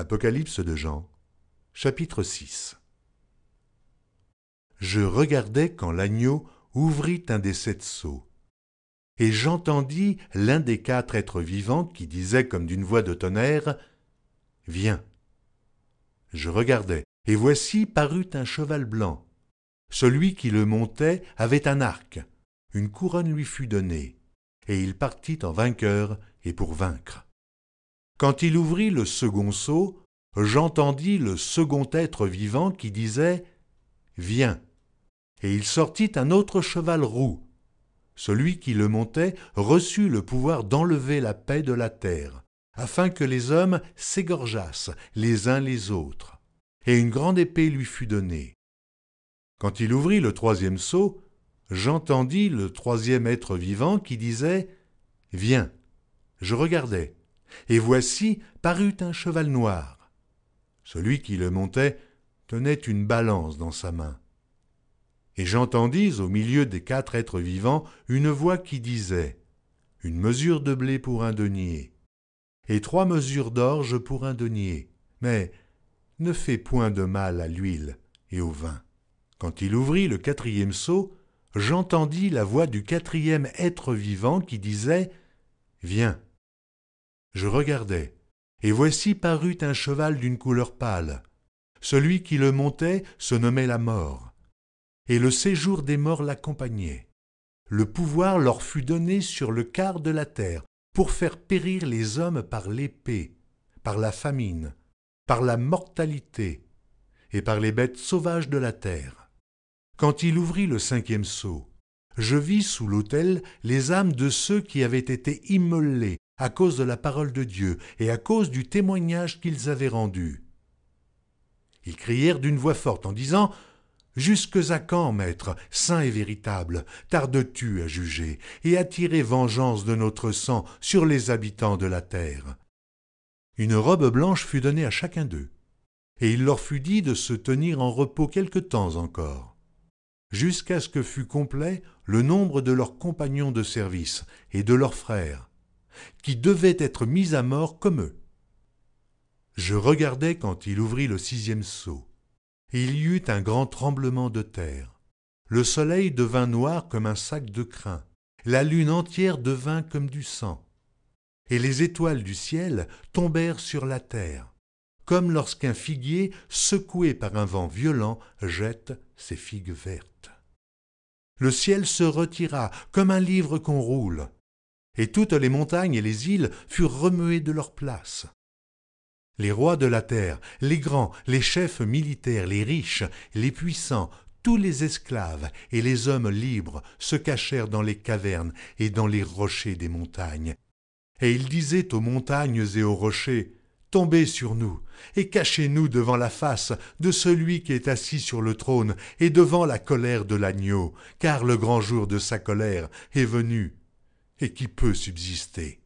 Apocalypse de Jean, chapitre 6 Je regardais quand l'agneau ouvrit un des sept sceaux, et j'entendis l'un des quatre êtres vivants qui disait comme d'une voix de tonnerre Viens. Je regardais, et voici parut un cheval blanc. Celui qui le montait avait un arc, une couronne lui fut donnée, et il partit en vainqueur et pour vaincre. Quand il ouvrit le second seau, j'entendis le second être vivant qui disait Viens. Et il sortit un autre cheval roux. Celui qui le montait reçut le pouvoir d'enlever la paix de la terre, afin que les hommes s'égorgeassent les uns les autres. Et une grande épée lui fut donnée. Quand il ouvrit le troisième seau, j'entendis le troisième être vivant qui disait Viens. Je regardais et voici parut un cheval noir. Celui qui le montait tenait une balance dans sa main. Et j'entendis au milieu des quatre êtres vivants une voix qui disait Une mesure de blé pour un denier, et trois mesures d'orge pour un denier, mais ne fais point de mal à l'huile et au vin. Quand il ouvrit le quatrième seau, j'entendis la voix du quatrième être vivant qui disait Viens, je regardai, et voici parut un cheval d'une couleur pâle. Celui qui le montait se nommait la mort, et le séjour des morts l'accompagnait. Le pouvoir leur fut donné sur le quart de la terre pour faire périr les hommes par l'épée, par la famine, par la mortalité, et par les bêtes sauvages de la terre. Quand il ouvrit le cinquième sceau, je vis sous l'autel les âmes de ceux qui avaient été immolés à cause de la parole de Dieu et à cause du témoignage qu'ils avaient rendu. Ils crièrent d'une voix forte en disant Jusques à quand, maître, saint et véritable, tardes-tu à juger et à tirer vengeance de notre sang sur les habitants de la terre Une robe blanche fut donnée à chacun d'eux, et il leur fut dit de se tenir en repos quelque temps encore, jusqu'à ce que fût complet le nombre de leurs compagnons de service et de leurs frères, qui devaient être mis à mort comme eux. Je regardais quand il ouvrit le sixième sceau. Il y eut un grand tremblement de terre. Le soleil devint noir comme un sac de crin. La lune entière devint comme du sang. Et les étoiles du ciel tombèrent sur la terre, comme lorsqu'un figuier, secoué par un vent violent, jette ses figues vertes. Le ciel se retira comme un livre qu'on roule et toutes les montagnes et les îles furent remuées de leur place. Les rois de la terre, les grands, les chefs militaires, les riches, les puissants, tous les esclaves et les hommes libres se cachèrent dans les cavernes et dans les rochers des montagnes. Et ils disaient aux montagnes et aux rochers, Tombez sur nous, et cachez-nous devant la face de celui qui est assis sur le trône, et devant la colère de l'agneau, car le grand jour de sa colère est venu et qui peut subsister.